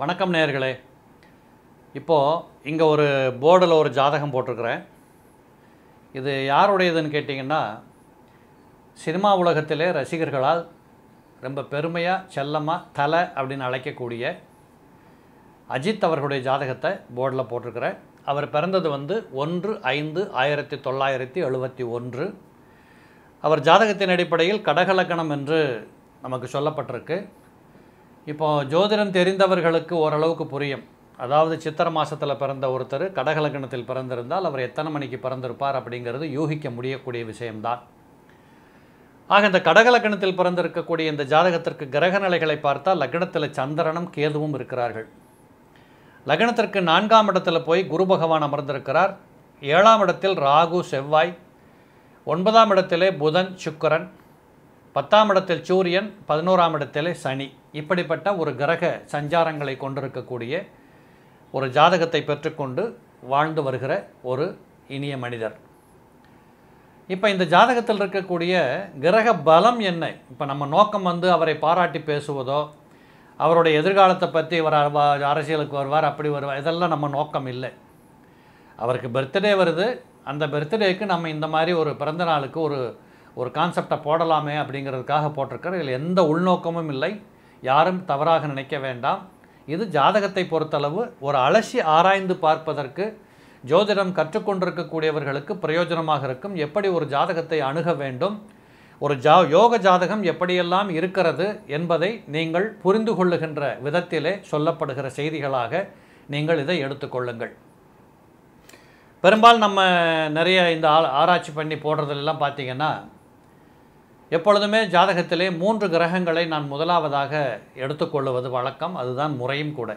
வணக்கம் நேர்களே இப்போது இங்கே ஒரு போர்டில் ஒரு ஜாதகம் போட்டிருக்கிறேன் இது யாருடையதுன்னு கேட்டிங்கன்னா சினிமா உலகத்திலே ரசிகர்களால் ரொம்ப பெருமையாக செல்லமாக தலை அப்படின்னு அழைக்கக்கூடிய அஜித் அவர்களுடைய ஜாதகத்தை போர்டில் போட்டிருக்கிறேன் அவர் பிறந்தது வந்து ஒன்று ஐந்து ஆயிரத்தி தொள்ளாயிரத்தி எழுபத்தி ஒன்று அவர் ஜாதகத்தின் அடிப்படையில் கடகலக்கணம் என்று நமக்கு சொல்லப்பட்டிருக்கு இப்போ ஜோதிடம் தெரிந்தவர்களுக்கு ஓரளவுக்கு புரியும் அதாவது சித்திர மாதத்தில் பிறந்த ஒருத்தர் கடகலக்கணத்தில் பிறந்திருந்தால் அவர் எத்தனை மணிக்கு பிறந்திருப்பார் அப்படிங்கிறது யூகிக்க முடியக்கூடிய விஷயம்தான் ஆக இந்த கடகலக்கணத்தில் பிறந்திருக்கக்கூடிய இந்த ஜாதகத்திற்கு கிரக நிலைகளை பார்த்தால் லக்னத்தில் சந்திரனும் கேதுவும் இருக்கிறார்கள் லக்னத்திற்கு நான்காம் இடத்தில் போய் குரு பகவான் அமர்ந்திருக்கிறார் ஏழாம் இடத்தில் ராகு செவ்வாய் ஒன்பதாம் இடத்திலே புதன் சுக்கரன் பத்தாம் இடத்தில் சூரியன் பதினோராம் இடத்திலே சனி இப்படிப்பட்ட ஒரு கிரக சஞ்சாரங்களை கொண்டிருக்கக்கூடிய ஒரு ஜாதகத்தை பெற்றுக்கொண்டு வாழ்ந்து வருகிற ஒரு இனிய மனிதர் இப்போ இந்த ஜாதகத்தில் இருக்கக்கூடிய கிரக பலம் என்ன இப்போ நம்ம நோக்கம் வந்து அவரை பாராட்டி பேசுவதோ அவருடைய எதிர்காலத்தை பற்றி இவர் அரசியலுக்கு வருவார் அப்படி வருவார் இதெல்லாம் நம்ம நோக்கம் இல்லை அவருக்கு பர்த்டே வருது அந்த பர்த்டேக்கு நம்ம இந்த மாதிரி ஒரு பிறந்த நாளுக்கு ஒரு ஒரு கான்செப்டை போடலாமே அப்படிங்கிறதுக்காக போட்டிருக்கிறோம் இதில் எந்த உள்நோக்கமும் இல்லை யாரும் தவறாக நினைக்க வேண்டாம் இது ஜாதகத்தை பொறுத்தளவு ஒரு அலசி ஆராய்ந்து பார்ப்பதற்கு ஜோதிடம் கற்றுக்கொண்டிருக்கக்கூடியவர்களுக்கு பிரயோஜனமாக இருக்கும் எப்படி ஒரு ஜாதகத்தை அணுக வேண்டும் ஒரு ஜா யோக ஜாதகம் எப்படியெல்லாம் இருக்கிறது என்பதை நீங்கள் புரிந்து கொள்ளுகின்ற விதத்திலே சொல்லப்படுகிற செய்திகளாக நீங்கள் இதை எடுத்துக்கொள்ளுங்கள் பெரும்பாலும் நம்ம நிறைய இந்த ஆராய்ச்சி பண்ணி போடுறதுலாம் பார்த்திங்கன்னா எப்பொழுதுமே ஜாதகத்திலே மூன்று கிரகங்களை நான் முதலாவதாக எடுத்துக்கொள்வது வழக்கம் அதுதான் முறையும் கூட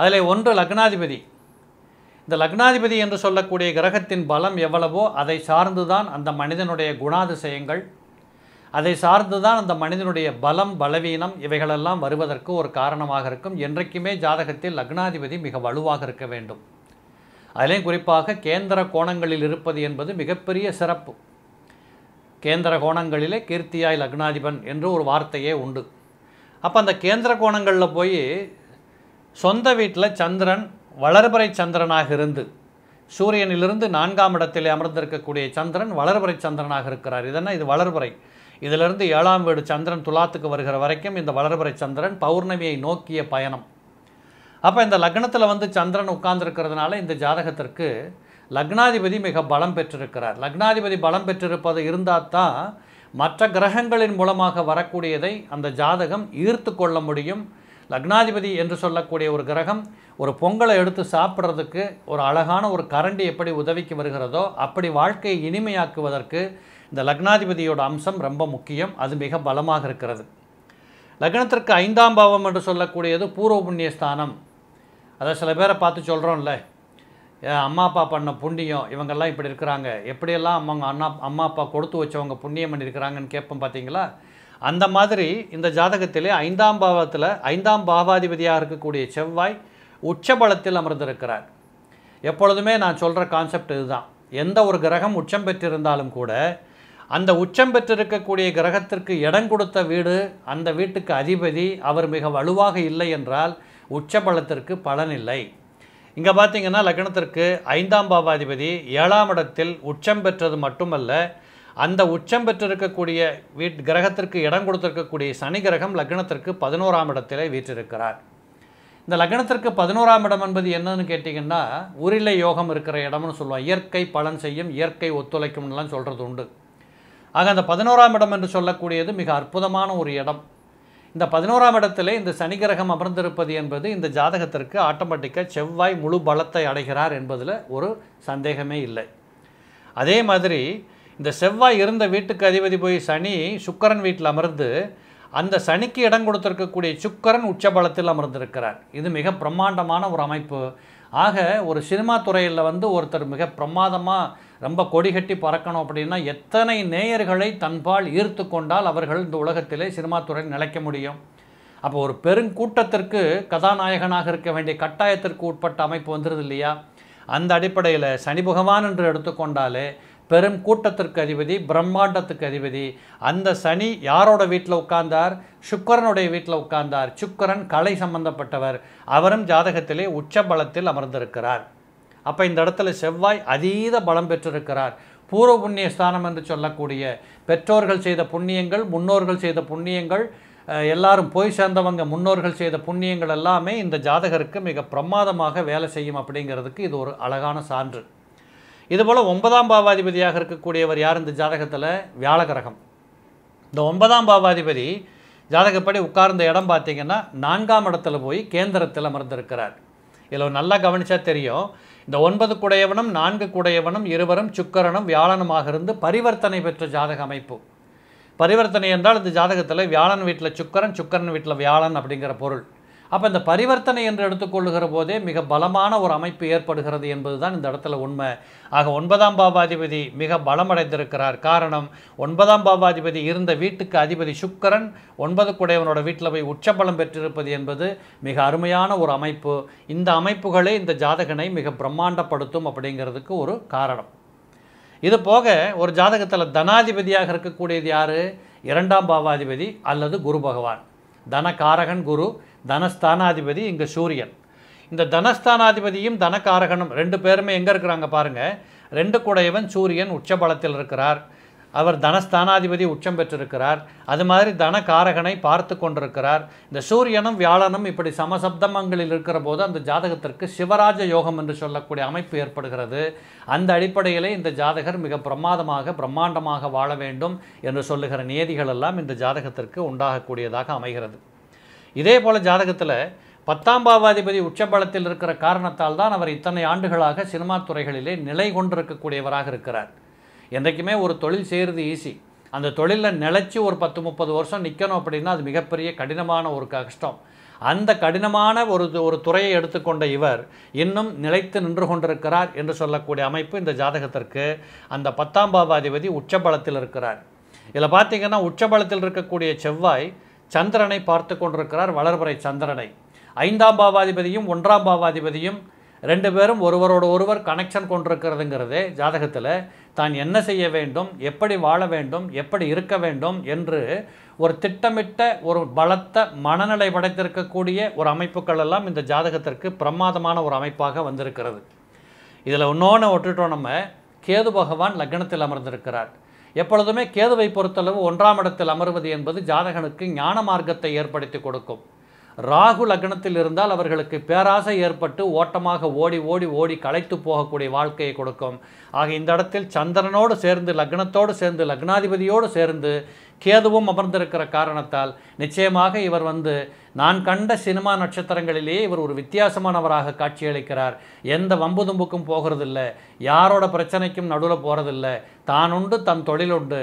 அதில் ஒன்று லக்னாதிபதி இந்த லக்னாதிபதி என்று சொல்லக்கூடிய கிரகத்தின் பலம் எவ்வளவோ அதை சார்ந்துதான் அந்த மனிதனுடைய குணாதிசயங்கள் அதை சார்ந்துதான் அந்த மனிதனுடைய பலம் பலவீனம் இவைகளெல்லாம் வருவதற்கு ஒரு காரணமாக இருக்கும் என்றைக்குமே ஜாதகத்தில் லக்னாதிபதி மிக வலுவாக இருக்க வேண்டும் அதிலையும் குறிப்பாக கேந்திர கோணங்களில் இருப்பது என்பது மிகப்பெரிய சிறப்பு கேந்திர கோணங்களிலே கீர்த்தியாய் லக்னாதிபன் என்று ஒரு வார்த்தையே உண்டு அப்போ அந்த கேந்திர கோணங்களில் போய் சொந்த வீட்டில் சந்திரன் வளர்பறை சந்திரனாக இருந்து சூரியனிலிருந்து நான்காம் இடத்தில் அமர்ந்திருக்கக்கூடிய சந்திரன் வளர்பறை சந்திரனாக இருக்கிறார் இதென்ன இது வளர்பறை இதிலிருந்து ஏழாம் வீடு சந்திரன் துலாத்துக்கு வருகிற வரைக்கும் இந்த வளர்பறை சந்திரன் பௌர்ணமியை நோக்கிய பயணம் அப்போ இந்த லக்னத்தில் வந்து சந்திரன் உட்கார்ந்துருக்கிறதுனால இந்த ஜாதகத்திற்கு லக்னாதிபதி மிக பலம் பெற்றிருக்கிறார் லக்னாதிபதி பலம் பெற்றிருப்பது இருந்தால் தான் மற்ற கிரகங்களின் மூலமாக வரக்கூடியதை அந்த ஜாதகம் ஈர்த்து கொள்ள முடியும் லக்னாதிபதி என்று சொல்லக்கூடிய ஒரு கிரகம் ஒரு பொங்கலை எடுத்து சாப்பிட்றதுக்கு ஒரு அழகான ஒரு கரண்டி எப்படி உதவிக்கு வருகிறதோ அப்படி வாழ்க்கையை இனிமையாக்குவதற்கு இந்த லக்னாதிபதியோட அம்சம் ரொம்ப முக்கியம் அது மிக பலமாக இருக்கிறது லக்னத்திற்கு ஐந்தாம் பாவம் என்று சொல்லக்கூடியது பூர்வ புண்ணிய ஸ்தானம் அதை சில பேரை பார்த்து சொல்கிறோம்ல அம்மா அப்பா பண்ண புண்ணியம் இவங்கெல்லாம் இப்படி இருக்கிறாங்க எப்படியெல்லாம் அவங்க அண்ணா அம்மா அப்பா கொடுத்து வச்சவங்க புண்ணியம் பண்ணியிருக்கிறாங்கன்னு கேட்போம் பார்த்தீங்களா அந்த மாதிரி இந்த ஜாதகத்திலே ஐந்தாம் பாவத்தில் ஐந்தாம் பாவாதிபதியாக இருக்கக்கூடிய செவ்வாய் உச்சபலத்தில் அமர்ந்திருக்கிறார் எப்பொழுதுமே நான் சொல்கிற கான்செப்ட் இதுதான் எந்த ஒரு கிரகம் உச்சம் பெற்றிருந்தாலும் கூட அந்த உச்சம் பெற்றிருக்கக்கூடிய கிரகத்திற்கு இடம் கொடுத்த வீடு அந்த வீட்டுக்கு அதிபதி அவர் மிக வலுவாக இல்லை என்றால் உச்சபலத்திற்கு பலனில்லை இங்கே பார்த்தீங்கன்னா லக்னத்திற்கு ஐந்தாம் பாவாதிபதி ஏழாம் இடத்தில் உச்சம் பெற்றது மட்டுமல்ல அந்த உச்சம் பெற்றிருக்கக்கூடிய வீட் கிரகத்திற்கு இடம் கொடுத்திருக்கக்கூடிய சனி கிரகம் லக்னத்திற்கு பதினோராம் இடத்திலே வீற்றிருக்கிறார் இந்த லக்னத்திற்கு பதினோராம் இடம் என்பது என்னன்னு கேட்டிங்கன்னா உரிலை யோகம் இருக்கிற இடம்னு சொல்லுவோம் இயற்கை பலன் செய்யும் இயற்கை ஒத்துழைக்கும்லாம் சொல்கிறது உண்டு ஆக அந்த பதினோராம் இடம் என்று சொல்லக்கூடியது மிக அற்புதமான ஒரு இடம் இந்த பதினோராம் இடத்துல இந்த சனி கிரகம் அமர்ந்திருப்பது என்பது இந்த ஜாதகத்திற்கு ஆட்டோமேட்டிக்காக செவ்வாய் முழு பலத்தை அடைகிறார் என்பதில் ஒரு சந்தேகமே இல்லை அதே மாதிரி இந்த செவ்வாய் இருந்த வீட்டுக்கு அதிபதி போய் சனி சுக்கரன் வீட்டில் அமர்ந்து அந்த சனிக்கு இடம் கொடுத்துருக்கக்கூடிய சுக்கரன் உச்சபலத்தில் அமர்ந்திருக்கிறார் இது மிக பிரம்மாண்டமான ஒரு அமைப்பு ஆக ஒரு சினிமா துறையில் வந்து ஒருத்தர் மிக பிரமாதமாக ரொம்ப கொடி கட்டி பறக்கணும் அப்படின்னா எத்தனை நேயர்களை தன்பால் ஈர்த்து கொண்டால் அவர்கள் இந்த உலகத்திலே சினிமா துறையில் நிலைக்க முடியும் அப்போ ஒரு பெருங்கூட்டத்திற்கு கதாநாயகனாக இருக்க வேண்டிய கட்டாயத்திற்கு உட்பட்ட அமைப்பு வந்துடுது இல்லையா அந்த அடிப்படையில் சனி பகவான் என்று எடுத்துக்கொண்டாலே பெரும் கூட்டத்திற்கு அதிபதி பிரம்மாண்டத்துக்கு அதிபதி அந்த சனி யாரோட வீட்டில் உட்கார்ந்தார் சுக்கரனுடைய வீட்டில் உட்கார்ந்தார் சுக்கரன் கலை சம்பந்தப்பட்டவர் அவரும் ஜாதகத்திலே உச்ச பலத்தில் அமர்ந்திருக்கிறார் அப்போ இந்த இடத்துல செவ்வாய் அதீத பலம் பெற்றிருக்கிறார் பூர்வ புண்ணிய ஸ்தானம் என்று சொல்லக்கூடிய பெற்றோர்கள் செய்த புண்ணியங்கள் முன்னோர்கள் செய்த புண்ணியங்கள் எல்லாரும் போய் சேர்ந்தவங்க முன்னோர்கள் செய்த புண்ணியங்கள் எல்லாமே இந்த ஜாதகருக்கு மிக பிரமாதமாக வேலை செய்யும் அப்படிங்கிறதுக்கு இது ஒரு அழகான சான்று இதுபோல் ஒன்பதாம் பாவாதிபதியாக இருக்கக்கூடியவர் யார் இந்த ஜாதகத்தில் வியாழகிரகம் இந்த ஒன்பதாம் பாவாதிபதி ஜாதகப்படி உட்கார்ந்த இடம் பார்த்திங்கன்னா நான்காம் இடத்துல போய் கேந்திரத்தில் அமர்ந்திருக்கிறார் இதில் நல்லா கவனித்தா தெரியும் இந்த ஒன்பது குடையவனும் நான்கு குடையவனும் இருவரும் சுக்கரனும் வியாழனுமாக இருந்து பரிவர்த்தனை பெற்ற ஜாதக அமைப்பு பரிவர்த்தனை என்றால் இந்த ஜாதகத்தில் வியாழன் வீட்டில் சுக்கரன் சுக்கரன் வீட்டில் வியாழன் அப்படிங்கிற பொருள் அப்போ இந்த பரிவர்த்தனை என்று எடுத்துக்கொள்ளுகிற போதே மிக பலமான ஒரு அமைப்பு ஏற்படுகிறது என்பது தான் இந்த இடத்துல உண்மை ஆக ஒன்பதாம் பாபாதிபதி மிக பலமடைந்திருக்கிறார் காரணம் ஒன்பதாம் பாபாதிபதி இருந்த வீட்டுக்கு அதிபதி சுக்கரன் ஒன்பது குடையவனோட வீட்டில் போய் உச்சபலம் பெற்றிருப்பது என்பது மிக அருமையான ஒரு அமைப்பு இந்த அமைப்புகளே இந்த ஜாதகனை மிக பிரம்மாண்டப்படுத்தும் அப்படிங்கிறதுக்கு ஒரு காரணம் இது போக ஒரு ஜாதகத்தில் தனாதிபதியாக இருக்கக்கூடியது யார் இரண்டாம் பாபாதிபதி அல்லது குரு பகவான் தனகாரகன் குரு தனஸ்தானாதிபதி இங்கே சூரியன் இந்த தனஸ்தானாதிபதியும் தனக்காரகனும் ரெண்டு பேருமே எங்கே இருக்கிறாங்க பாருங்கள் ரெண்டு கூடையவன் சூரியன் உச்சபலத்தில் இருக்கிறார் அவர் தனஸ்தானாதிபதி உச்சம் பெற்றிருக்கிறார் அது மாதிரி தனக்காரகனை பார்த்து கொண்டிருக்கிறார் இந்த சூரியனும் வியாழனும் இப்படி சமசப்தமங்களில் இருக்கிற போது அந்த ஜாதகத்திற்கு சிவராஜ யோகம் என்று சொல்லக்கூடிய அமைப்பு ஏற்படுகிறது அந்த அடிப்படையிலே இந்த ஜாதகர் மிக பிரமாதமாக பிரம்மாண்டமாக வாழ வேண்டும் என்று சொல்லுகிற நியதிகள் எல்லாம் இந்த ஜாதகத்திற்கு உண்டாகக்கூடியதாக அமைகிறது இதே போல் ஜாதகத்தில் பத்தாம் பாவாதிபதி உச்சபலத்தில் இருக்கிற காரணத்தால் தான் அவர் இத்தனை ஆண்டுகளாக சினிமா துறைகளிலே நிலை கொண்டிருக்கக்கூடியவராக இருக்கிறார் என்றைக்குமே ஒரு தொழில் செய்கிறது ஈஸி அந்த தொழிலில் நிலச்சி ஒரு பத்து முப்பது வருஷம் நிற்கணும் அப்படின்னா அது மிகப்பெரிய கடினமான ஒரு கஷ்டம் அந்த கடினமான ஒரு ஒரு துறையை எடுத்துக்கொண்ட இவர் இன்னும் நிலைத்து நின்று கொண்டிருக்கிறார் என்று சொல்லக்கூடிய அமைப்பு இந்த ஜாதகத்திற்கு அந்த பத்தாம் பாவாதிபதி உச்சபலத்தில் இருக்கிறார் இதில் பார்த்தீங்கன்னா உச்சபலத்தில் இருக்கக்கூடிய செவ்வாய் சந்திரனை பார்த்து கொண்டிருக்கிறார் வளர்பறை சந்திரனை ஐந்தாம் பாவாதிபதியும் ஒன்றாம் பாவாதிபதியும் ரெண்டு பேரும் ஒருவரோடு ஒருவர் கனெக்ஷன் கொண்டிருக்கிறதுங்கிறது ஜாதகத்தில் தான் என்ன செய்ய வேண்டும் எப்படி வாழ வேண்டும் எப்படி இருக்க வேண்டும் என்று ஒரு திட்டமிட்ட ஒரு பலத்த மனநிலை படைத்திருக்கக்கூடிய ஒரு அமைப்புகள் எல்லாம் இந்த ஜாதகத்திற்கு பிரமாதமான ஒரு அமைப்பாக வந்திருக்கிறது இதில் ஒன்றோன்னு ஒட்டுட்டோம் நம்ம கேது பகவான் லக்னத்தில் அமர்ந்திருக்கிறார் எப்பொழுதுமே கேதுவை பொறுத்தளவு ஒன்றாம் இடத்தில் அமர்வது என்பது ஜாதகனுக்கு ஞான மார்க்கத்தை ஏற்படுத்தி கொடுக்கும் ராகு லக்னத்தில் இருந்தால் அவர்களுக்கு பேராசை ஏற்பட்டு ஓட்டமாக ஓடி ஓடி ஓடி களைத்து போகக்கூடிய வாழ்க்கையை கொடுக்கும் ஆக இந்த இடத்தில் சந்திரனோடு சேர்ந்து லக்னத்தோடு சேர்ந்து லக்னாதிபதியோடு சேர்ந்து கேதுவும் அமர்ந்திருக்கிற காரணத்தால் நிச்சயமாக இவர் வந்து நான் கண்ட சினிமா நட்சத்திரங்களிலேயே இவர் ஒரு வித்தியாசமானவராக காட்சியளிக்கிறார் எந்த வம்பு தும்புக்கும் போகிறதில்ல யாரோட பிரச்சனைக்கும் நடுவில் போகிறதில்ல தானுண்டு தன் தொழில் உண்டு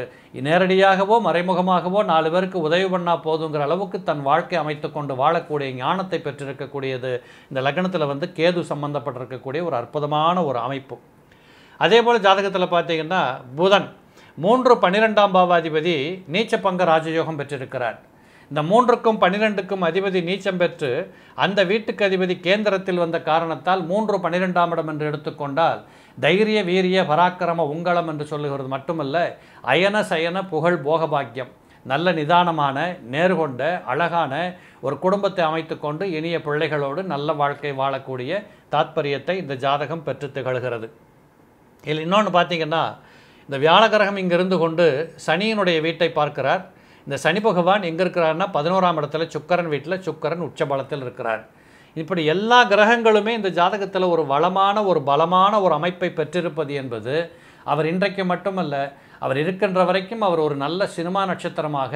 நேரடியாகவோ மறைமுகமாகவோ நாலு பேருக்கு உதவி பண்ணால் போதுங்கிற அளவுக்கு தன் வாழ்க்கை அமைத்து கொண்டு வாழக்கூடிய ஞானத்தை பெற்றிருக்கக்கூடியது இந்த லக்னத்தில் வந்து கேது சம்பந்தப்பட்டிருக்கக்கூடிய ஒரு அற்புதமான ஒரு அமைப்பு அதே போல் ஜாதகத்தில் பார்த்தீங்கன்னா புதன் மூன்று பன்னிரெண்டாம் பாவாதிபதி நீச்ச பங்க ராஜயோகம் பெற்றிருக்கிறார் இந்த மூன்றுக்கும் பன்னிரெண்டுக்கும் அதிபதி நீச்சம் பெற்று அந்த வீட்டுக்கு அதிபதி கேந்திரத்தில் வந்த காரணத்தால் மூன்று பன்னிரெண்டாம் இடம் என்று எடுத்துக்கொண்டால் தைரிய வீரிய பராக்கிரம உங்களம் என்று சொல்லுகிறது மட்டுமல்ல அயன சயன புகழ் போகபாக்கியம் நல்ல நிதானமான நேர்கொண்ட அழகான ஒரு குடும்பத்தை அமைத்து கொண்டு இனிய பிள்ளைகளோடு நல்ல வாழ்க்கை வாழக்கூடிய தாத்பரியத்தை இந்த ஜாதகம் பெற்று திகழ்கிறது இதில் இன்னொன்று பார்த்தீங்கன்னா இந்த வியாழகிரகம் இங்கிருந்து கொண்டு சனியினுடைய வீட்டை பார்க்கிறார் இந்த சனி பகவான் எங்கே இருக்கிறார்னா பதினோராம் இடத்துல சுக்கரன் வீட்டில் சுக்கரன் உச்சபலத்தில் இருக்கிறார் இப்படி எல்லா கிரகங்களுமே இந்த ஜாதகத்தில் ஒரு வளமான ஒரு பலமான ஒரு அமைப்பை பெற்றிருப்பது என்பது அவர் இன்றைக்கு மட்டுமல்ல அவர் இருக்கின்ற வரைக்கும் அவர் ஒரு நல்ல சினிமா நட்சத்திரமாக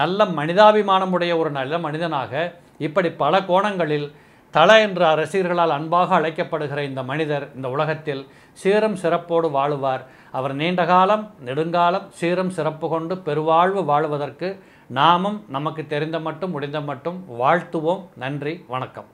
நல்ல மனிதாபிமானமுடைய ஒரு நல்ல மனிதனாக இப்படி பல கோணங்களில் தல என்ற ரசிகர்களால் அன்பாக அழைக்கப்படுகிற இந்த மனிதர் இந்த உலகத்தில் சீரம் சிறப்போடு வாழுவார் அவர் நீண்ட காலம் நெடுங்காலம் சீரம் சிறப்பு கொண்டு பெருவாழ்வு வாழ்வதற்கு நாமும் நமக்கு தெரிந்த மட்டும் முடிந்த மட்டும் வாழ்த்துவோம் நன்றி வணக்கம்